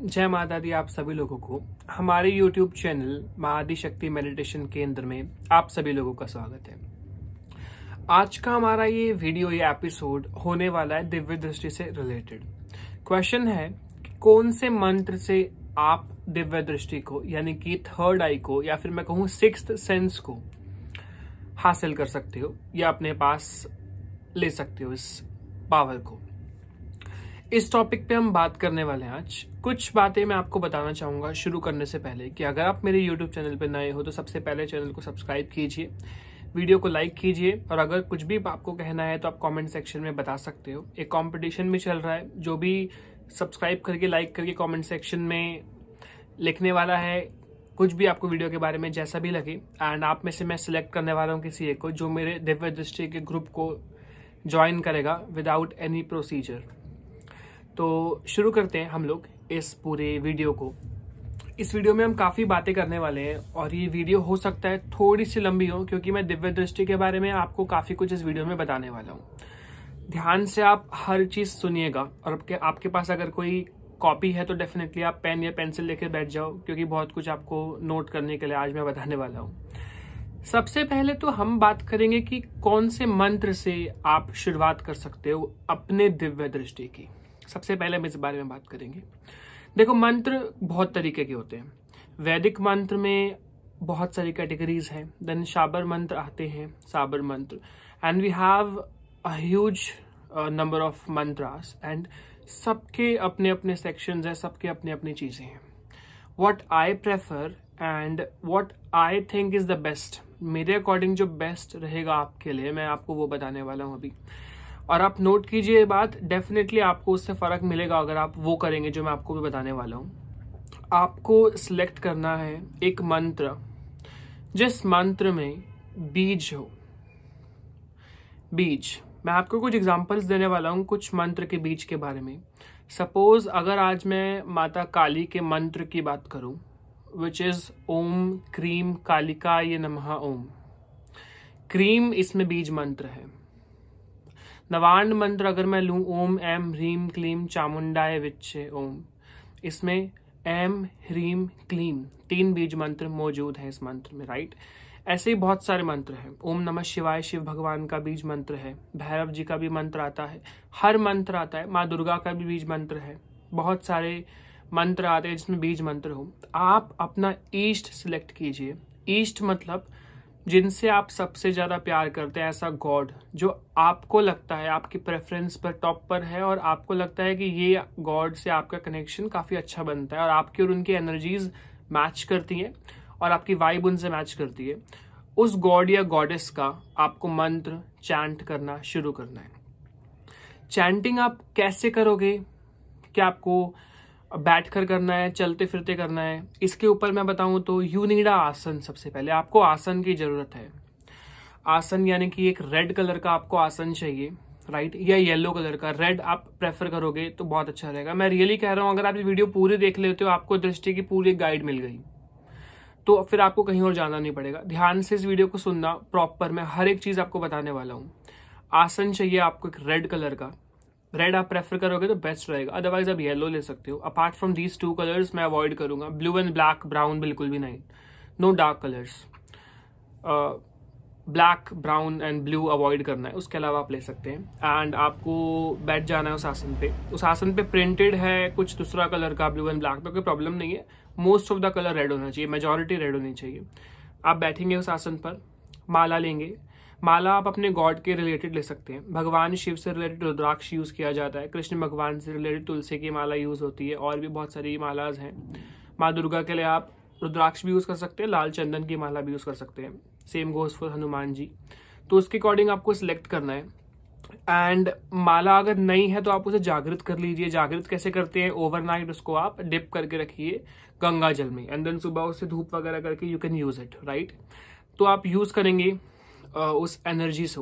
जय माता दी आप सभी लोगों को हमारे YouTube चैनल महादि शक्ति मेडिटेशन केंद्र में आप सभी लोगों का स्वागत है आज का हमारा ये वीडियो ये एपिसोड होने वाला है दिव्य दृष्टि से रिलेटेड क्वेश्चन है कि कौन से मंत्र से आप दिव्य दृष्टि को यानी कि थर्ड आई को या फिर मैं कहूँ सिक्स सेंस को हासिल कर सकते हो या अपने पास ले सकते हो इस पावर को इस टॉपिक पे हम बात करने वाले हैं आज कुछ बातें मैं आपको बताना चाहूँगा शुरू करने से पहले कि अगर आप मेरे यूट्यूब चैनल पर नए हो तो सबसे पहले चैनल को सब्सक्राइब कीजिए वीडियो को लाइक कीजिए और अगर कुछ भी आपको कहना है तो आप कमेंट सेक्शन में बता सकते हो एक कंपटीशन भी चल रहा है जो भी सब्सक्राइब करके लाइक करके कमेंट सेक्शन में लिखने वाला है कुछ भी आपको वीडियो के बारे में जैसा भी लगे एंड आप में से मैं सिलेक्ट करने वाला हूँ किसी एक को जो मेरे दिव्य दृष्टि के ग्रुप को ज्वाइन करेगा विदाउट एनी प्रोसीजर तो शुरू करते हैं हम लोग इस पूरे वीडियो को इस वीडियो में हम काफ़ी बातें करने वाले हैं और ये वीडियो हो सकता है थोड़ी सी लंबी हो क्योंकि मैं दिव्य दृष्टि के बारे में आपको काफ़ी कुछ इस वीडियो में बताने वाला हूँ ध्यान से आप हर चीज़ सुनिएगा और आपके आपके पास अगर कोई कॉपी है तो डेफिनेटली आप पेन या पेंसिल लेकर बैठ जाओ क्योंकि बहुत कुछ आपको नोट करने के लिए आज मैं बताने वाला हूँ सबसे पहले तो हम बात करेंगे कि कौन से मंत्र से आप शुरुआत कर सकते हो अपने दिव्य दृष्टि की सबसे पहले हम इस बारे में बात करेंगे देखो मंत्र बहुत तरीके के होते हैं वैदिक मंत्र में बहुत सारी कैटेगरीज हैं देन साबर मंत्र आते हैं Sabar mantra and we have a huge number of mantras and सबके अपने अपने सेक्शंस हैं सबके अपने अपनी चीज़ें हैं what I prefer and what I think is the best मेरे अकॉर्डिंग जो बेस्ट रहेगा आपके लिए मैं आपको वो बताने वाला हूँ अभी और आप नोट कीजिए ये बात डेफिनेटली आपको उससे फ़र्क मिलेगा अगर आप वो करेंगे जो मैं आपको भी बताने वाला हूँ आपको सिलेक्ट करना है एक मंत्र जिस मंत्र में बीज हो बीज मैं आपको कुछ एग्जांपल्स देने वाला हूँ कुछ मंत्र के बीज के बारे में सपोज अगर आज मैं माता काली के मंत्र की बात करूँ विच इज़ ओम क्रीम कालिका ये नमः ओम क्रीम इसमें बीज मंत्र है नवान्न मंत्र अगर मैं लूँ ओम ऐम ह्रीम क्लीम चामुंडाए विच्छे ओम इसमें ऐम ह्रीम क्लीम तीन बीज मंत्र मौजूद हैं इस मंत्र में राइट ऐसे ही बहुत सारे मंत्र हैं ओम नमः शिवाय शिव भगवान का बीज मंत्र है भैरव जी का भी मंत्र आता है हर मंत्र आता है माँ दुर्गा का भी बीज मंत्र है बहुत सारे मंत्र आते हैं जिसमें बीज मंत्र हो आप अपना ईस्ट सिलेक्ट कीजिए ईस्ट मतलब जिनसे आप सबसे ज़्यादा प्यार करते हैं ऐसा गॉड जो आपको लगता है आपकी प्रेफरेंस पर टॉप पर है और आपको लगता है कि ये गॉड से आपका कनेक्शन काफ़ी अच्छा बनता है और आपकी और उनकी एनर्जीज मैच करती हैं और आपकी वाइब उनसे मैच करती है उस गॉड या गॉडेस का आपको मंत्र चैंट करना शुरू करना है चैंटिंग आप कैसे करोगे क्या आपको बैठ कर करना है चलते फिरते करना है इसके ऊपर मैं बताऊं तो यू नीड आसन सबसे पहले आपको आसन की ज़रूरत है आसन यानी कि एक रेड कलर का आपको आसन चाहिए राइट या येलो कलर का रेड आप प्रेफर करोगे तो बहुत अच्छा रहेगा मैं रियली कह रहा हूँ अगर आप ये वीडियो पूरी देख लेते हो आपको दृष्टि की पूरी गाइड मिल गई तो फिर आपको कहीं और जाना नहीं पड़ेगा ध्यान से इस वीडियो को सुनना प्रॉपर मैं हर एक चीज़ आपको बताने वाला हूँ आसन चाहिए आपको एक रेड कलर का रेड आप प्रेफर करोगे तो बेस्ट रहेगा अदरवाइज आप येलो ले सकते हो apart from these two colours मैं अवॉइड करूंगा ब्लू एंड ब्लैक ब्राउन बिल्कुल भी नहीं no dark colours black brown and blue avoid करना है उसके अलावा आप ले सकते हैं एंड आपको बैठ जाना है उस आसन पे उस आसन पे प्रिंटेड है कुछ दूसरा कलर का ब्लू एंड ब्लैक तो कोई प्रॉब्लम नहीं है most of the colour red होना चाहिए मेजोरिटी रेड होनी चाहिए आप बैठेंगे उस आसन पर माला लेंगे माला आप अपने गॉड के रिलेटेड ले सकते हैं भगवान शिव से रिलेटेड रुद्राक्ष यूज़ किया जाता है कृष्ण भगवान से रिलेटेड तुलसी की माला यूज़ होती है और भी बहुत सारी मालाज हैं माँ दुर्गा के लिए आप रुद्राक्ष भी यूज़ कर सकते हैं लाल चंदन की माला भी यूज़ कर सकते हैं same goes for Hanuman ji तो उसके अकॉर्डिंग आपको सिलेक्ट करना है एंड माला अगर नहीं है तो आप उसे जागृत कर लीजिए जागृत कैसे करते हैं ओवरनाइट उसको आप डिप करके रखिए गंगा जल में एंड देन सुबह उसे धूप वगैरह करके you can use it right तो आप यूज़ करेंगे उस एनर्जी से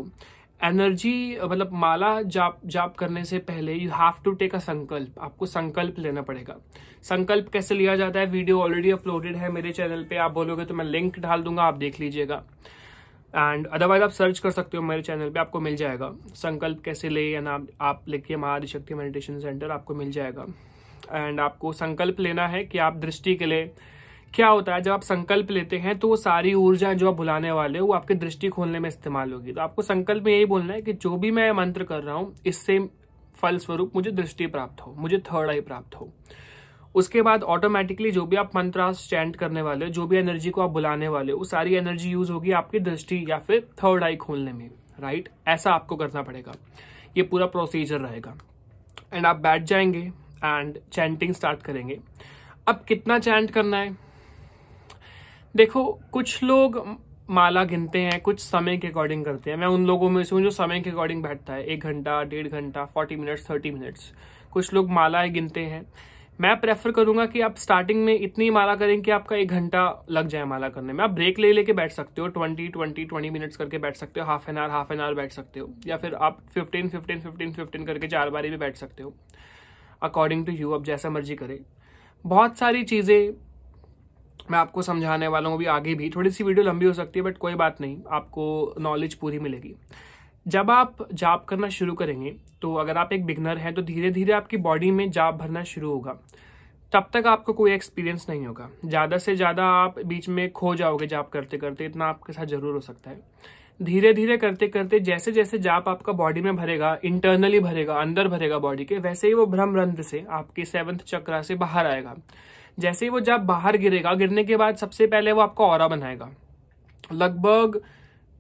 एनर्जी मतलब माला जाप जाप करने से पहले you have to take a sankalp आपको संकल्प लेना पड़ेगा संकल्प कैसे लिया जाता है वीडियो ऑलरेडी अपलोडेड है मेरे चैनल पे आप बोलोगे तो मैं लिंक डाल दूंगा आप देख लीजिएगा एंड अदरवाइज आप सर्च कर सकते हो मेरे चैनल पे आपको मिल जाएगा संकल्प कैसे ले या ना आप लिखिए महादिशक्ति मेडिटेशन सेंटर आपको मिल जाएगा एंड आपको संकल्प लेना है कि आप दृष्टि के लिए क्या होता है जब आप संकल्प लेते हैं तो वो सारी ऊर्जा जो आप भुलाने वाले हो वो आपके दृष्टि खोलने में इस्तेमाल होगी तो आपको संकल्प में यही बोलना है कि जो भी मैं मंत्र कर रहा हूँ इससे फलस्वरूप मुझे दृष्टि प्राप्त हो मुझे थर्ड आई प्राप्त हो उसके बाद ऑटोमेटिकली जो भी आप मंत्र चैंट करने वाले हो जो भी एनर्जी को आप बुलाने वाले हो वो सारी एनर्जी यूज होगी आपकी दृष्टि या फिर थर्ड आई खोलने में राइट ऐसा आपको करना पड़ेगा ये पूरा प्रोसीजर रहेगा एंड आप बैठ जाएंगे एंड चैंटिंग स्टार्ट करेंगे अब कितना चैंट करना है देखो कुछ लोग माला गिनते हैं कुछ समय के अकॉर्डिंग करते हैं मैं उन लोगों में से हूँ जो समय के अकॉर्डिंग बैठता है एक घंटा डेढ़ घंटा फोर्टी मिनट्स थर्टी मिनट्स कुछ लोग मालाएं गिनते हैं मैं प्रेफर करूंगा कि आप स्टार्टिंग में इतनी माला करें कि आपका एक घंटा लग जाए माला करने में आप ब्रेक ले लेके बैठ सकते हो ट्वेंटी ट्वेंटी ट्वेंटी मिनट्स करके बैठ सकते हो half an hour half an hour बैठ सकते हो या फिर आप फिफ्टीन फिफ्टीन फिफ्टीन फिफ्टीन करके चार बारी भी बैठ सकते हो अकॉर्डिंग टू यू आप जैसा मर्जी करें बहुत सारी चीज़ें मैं आपको समझाने वाला हूँ अभी आगे भी थोड़ी सी वीडियो लंबी हो सकती है बट कोई बात नहीं आपको नॉलेज पूरी मिलेगी जब आप जाप करना शुरू करेंगे तो अगर आप एक बिगनर हैं तो धीरे धीरे आपकी बॉडी में जाप भरना शुरू होगा तब तक आपको कोई एक्सपीरियंस नहीं होगा ज़्यादा से ज़्यादा आप बीच में खो जाओगे जाप करते करते इतना आपके साथ ज़रूर हो सकता है धीरे धीरे करते करते जैसे जैसे जाप आपका बॉडी में भरेगा इंटरनली भरेगा अंदर भरेगा बॉडी के वैसे ही वो भ्रम रंध्र से आपके सेवंथ चक्रा से बाहर आएगा जैसे ही वो जाप बाहर गिरेगा गिरने के बाद सबसे पहले वो आपका और बनाएगा लगभग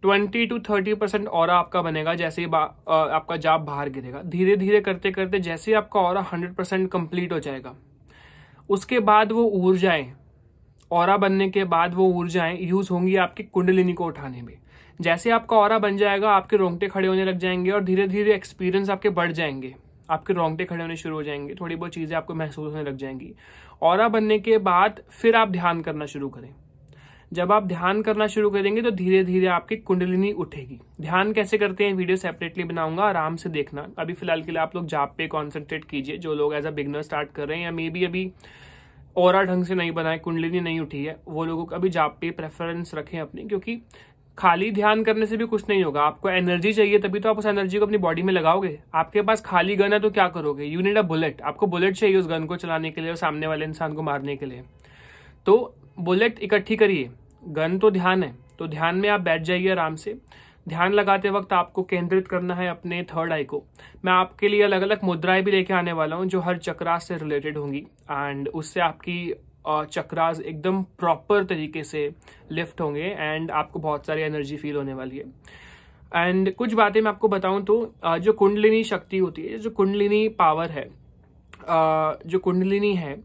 ट्वेंटी टू थर्टी परसेंट और आपका बनेगा जैसे ही आपका जाप बाहर गिरेगा धीरे धीरे करते करते जैसे ही आपका और हंड्रेड परसेंट कंप्लीट हो जाएगा उसके बाद वो ऊर्जाएं और बनने के बाद वो ऊर्जाएं यूज होंगी आपकी कुंडलिनी को उठाने में जैसे आपका और बन जाएगा आपके रोंगटे खड़े होने लग जाएंगे और धीरे धीरे एक्सपीरियंस आपके बढ़ जाएंगे आपके रोंगटे खड़े होने शुरू हो जाएंगे थोड़ी बहुत चीज़ें आपको महसूस होने लग जाएंगी और बनने के बाद फिर आप ध्यान करना शुरू करें जब आप ध्यान करना शुरू करेंगे तो धीरे धीरे आपकी कुंडलिनी उठेगी ध्यान कैसे करते हैं वीडियो सेपरेटली बनाऊंगा आराम से देखना अभी फिलहाल के लिए आप लोग जाप पे कॉन्सेंट्रेट कीजिए जो लोग एज अ बिगनर स्टार्ट कर रहे हैं या मे बी अभी और ढंग से नहीं बनाए कुंडलिनी नहीं उठी है वो लोगों को अभी जाप पे प्रेफरेंस रखें अपनी क्योंकि खाली ध्यान करने से भी कुछ नहीं होगा आपको एनर्जी चाहिए तभी तो आप उस एनर्जी को अपनी बॉडी में लगाओगे आपके पास खाली गन है तो क्या करोगे यू नीड अ बुलेट आपको बुलेट चाहिए उस गन को चलाने के लिए और सामने वाले इंसान को मारने के लिए तो बुलेट इकट्ठी करिए गन तो ध्यान है तो ध्यान में आप बैठ जाइए आराम से ध्यान लगाते वक्त आपको केंद्रित करना है अपने थर्ड आई को मैं आपके लिए अलग अलग मुद्राएं भी लेके आने वाला हूँ जो हर चक्रास से रिलेटेड होंगी एंड उससे आपकी चक्रास एकदम प्रॉपर तरीके से लिफ्ट होंगे एंड आपको बहुत सारी एनर्जी फील होने वाली है एंड कुछ बातें मैं आपको बताऊं तो जो कुंडलिनी शक्ति होती है जो कुंडलिनी पावर है जो कुंडलिनी है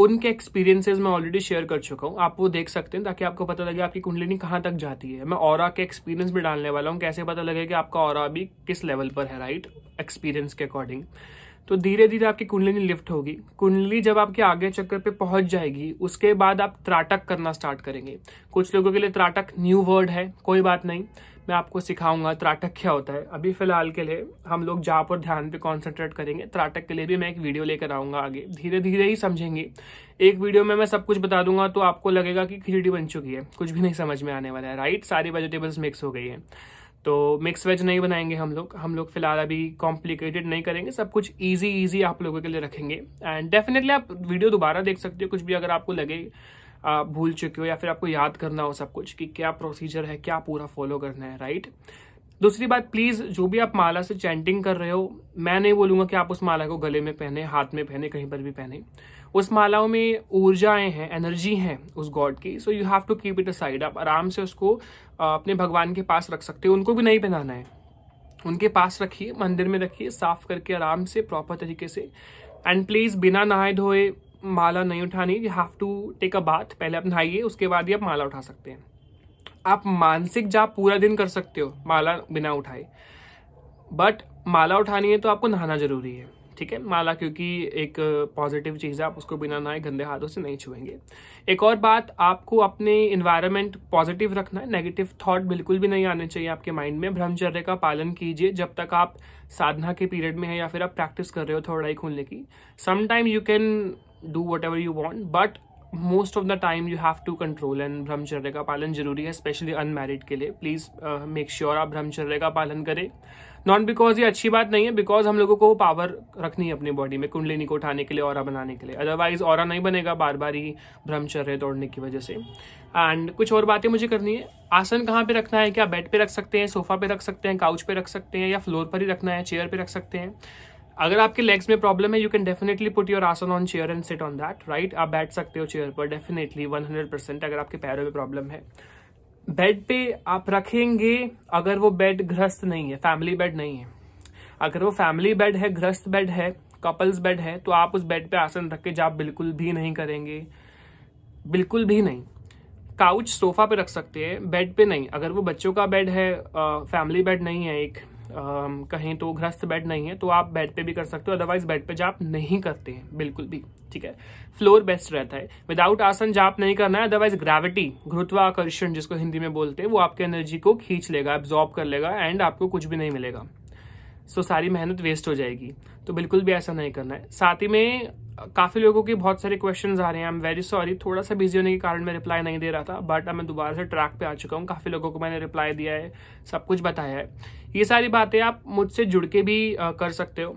उनके एक्सपीरियंसेस मैं ऑलरेडी शेयर कर चुका हूँ आप वो देख सकते हैं ताकि आपको पता लगे आपकी कुंडलिनी कहाँ तक जाती है मैं और के एक्सपीरियंस भी डालने वाला हूँ कैसे पता लगे कि आपका और भी किस लेवल पर है राइट एक्सपीरियंस के अकॉर्डिंग तो धीरे धीरे आपकी कुंडली लिफ्ट होगी कुंडली जब आपके आगे चक्र पे पहुंच जाएगी उसके बाद आप त्राटक करना स्टार्ट करेंगे कुछ लोगों के लिए त्राटक न्यू वर्ड है कोई बात नहीं मैं आपको सिखाऊंगा त्राटक क्या होता है अभी फिलहाल के लिए हम लोग जहाँ पर ध्यान पे कॉन्सेंट्रेट करेंगे त्राटक के लिए भी मैं एक वीडियो लेकर आऊंगा आगे धीरे धीरे ही समझेंगे एक वीडियो में मैं सब कुछ बता दूंगा तो आपको लगेगा कि खिचड़ी बन चुकी है कुछ भी नहीं समझ में आने वाला है राइट सारी वेजिटेबल्स मिक्स हो गई है तो मिक्स वेज नहीं बनाएंगे हम लोग हम लोग फिलहाल अभी कॉम्प्लिकेटेड नहीं करेंगे सब कुछ इजी इजी आप लोगों के लिए रखेंगे एंड डेफिनेटली आप वीडियो दोबारा देख सकते हो कुछ भी अगर आपको लगे आप भूल चुके हो या फिर आपको याद करना हो सब कुछ कि क्या प्रोसीजर है क्या पूरा फॉलो करना है राइट right? दूसरी बात प्लीज जो भी आप माला से चैंटिंग कर रहे हो मैं नहीं बोलूंगा कि आप उस माला को गले में पहने हाथ में पहने कहीं पर भी पहने उस मालाओं में ऊर्जाएं हैं एनर्जी हैं उस गॉड की so you have to keep it aside आप आराम से उसको अपने भगवान के पास रख सकते हो उनको भी नहीं पहनाना है उनके पास रखिए मंदिर में रखिए साफ करके आराम से प्रॉपर तरीके से एंड प्लीज बिना नहाए धोए माला नहीं उठानी you have to take a bath पहले आप नहाइए उसके बाद ही आप माला उठा सकते हैं आप मानसिक जाप पूरा दिन कर सकते हो माला बिना उठाए बट माला उठानी है तो आपको नहाना जरूरी है ठीक है माला क्योंकि एक पॉजिटिव चीज़ है आप उसको बिना नहाए गंदे हाथों से नहीं छुएंगे एक और बात आपको अपने इन्वायरमेंट पॉजिटिव रखना है नेगेटिव थॉट बिल्कुल भी नहीं आने चाहिए आपके माइंड में ब्रह्मचर्य का पालन कीजिए जब तक आप साधना के पीरियड में हैं या फिर आप प्रैक्टिस कर रहे हो थोड़ा ही खोलने की sometime you can do whatever you want but most of the time you have to control and ब्रह्मचर्य का पालन जरूरी है स्पेशली अनमैरिड के लिए प्लीज़ मेक श्योर आप ब्रह्मचर्य का पालन करें नॉट बिकॉज ये अच्छी बात नहीं है बिकॉज हम लोगों को पावर रखनी है अपनी बॉडी में कुंडलिनी को उठाने के लिए और बनाने के लिए अदरवाइज और नहीं बनेगा बार बार ही ब्रह्मचर्य तोड़ने की वजह से एंड कुछ और बातें मुझे करनी है आसन कहाँ पे रखना है क्या बेड पे रख सकते हैं सोफा पे रख सकते हैं काउच पे रख सकते हैं या फ्लोर पर ही रखना है चेयर पे रख सकते हैं अगर आपके लेग्स में प्रॉब्लम है you can definitely put your asan on chair and sit on that right आप बैठ सकते हो चेयर पर डेफिनेटली 100 परसेंट अगर आपके पैरों में प्रॉब्लम है बेड पे आप रखेंगे अगर वो बेड ग्रस्त नहीं है फैमिली बेड नहीं है अगर वो फैमिली बेड है ग्रस्त बेड है कपल्स बेड है तो आप उस बेड पे आसन रख के जाप बिल्कुल भी नहीं करेंगे बिल्कुल भी नहीं काउच सोफा पे रख सकते हैं बेड पे नहीं अगर वो बच्चों का बेड है फैमिली बेड नहीं है एक कहें तो ग्रस्त बेड नहीं है तो आप बेड पे भी कर सकते हो अदरवाइज बेड पे जाप नहीं करते हैं बिल्कुल भी ठीक है फ्लोर बेस्ट रहता है विदाउट आसन जाप नहीं करना है अदरवाइज ग्रेविटी गुरुत्वाकर्षण जिसको हिंदी में बोलते हैं वो आपके एनर्जी को खींच लेगा एब्जॉर्ब कर लेगा एंड आपको कुछ भी नहीं मिलेगा सो सारी मेहनत वेस्ट हो जाएगी तो बिल्कुल भी ऐसा नहीं करना है साथ ही में काफ़ी लोगों के बहुत सारे क्वेश्चन आ रहे हैं आई एम वेरी सॉरी थोड़ा सा बिजी होने के कारण मैं रिप्लाई नहीं दे रहा था बट अब मैं दोबारा से ट्रैक पे आ चुका हूँ काफ़ी लोगों को मैंने रिप्लाई दिया है सब कुछ बताया है ये सारी बातें आप मुझसे जुड़ के भी कर सकते हो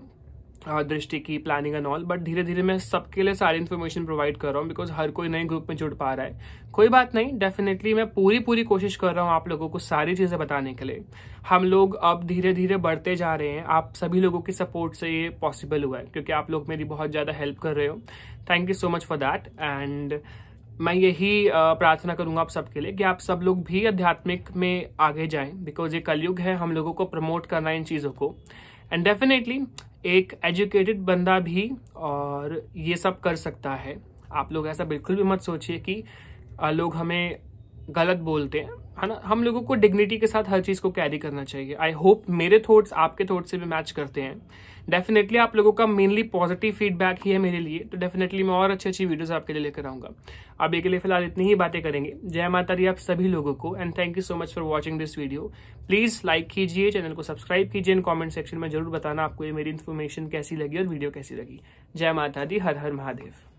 दृष्टि की प्लानिंग एंड ऑल बट धीरे धीरे मैं सबके लिए सारी इन्फॉर्मेशन प्रोवाइड कर रहा हूँ बिकॉज हर कोई नए ग्रुप में जुड़ पा रहा है कोई बात नहीं डेफिनेटली मैं पूरी पूरी कोशिश कर रहा हूँ आप लोगों को सारी चीज़ें बताने के लिए हम लोग अब धीरे धीरे बढ़ते जा रहे हैं आप सभी लोगों की सपोर्ट से ये पॉसिबल हुआ है क्योंकि आप लोग मेरी बहुत ज़्यादा हेल्प कर रहे हो thank you so much for that and मैं यही प्रार्थना करूंगा आप सबके लिए कि आप सब लोग भी आध्यात्मिक में आगे जाएं बिकॉज ये कलयुग है हम लोगों को प्रमोट करना है इन चीज़ों को एंड डेफिनेटली एक एजुकेटेड बंदा भी और ये सब कर सकता है आप लोग ऐसा बिल्कुल भी मत सोचिए कि लोग हमें गलत बोलते हैं है ना हम लोगों को डिग्निटी के साथ हर चीज़ को कैरी करना चाहिए आई होप मेरे थॉट्स आपके थॉट्स से भी मैच करते हैं डेफिनेटली आप लोगों का मेनली पॉजिटिव फीडबैक ही है मेरे लिए तो डेफिनेटली मैं और अच्छी अच्छी वीडियोस आपके लिए लेकर आऊँगा अभी के लिए फिलहाल इतनी ही बातें करेंगे जय माता दी आप सभी लोगों को and thank you so much for watching this video please like कीजिए चैनल को सब्सक्राइब कीजिए एंड कॉमेंट सेक्शन में जरूर बताना आपको ये मेरी इन्फॉर्मेशन कैसी लगी और वीडियो कैसी लगी जय माता दी हर हर महादेव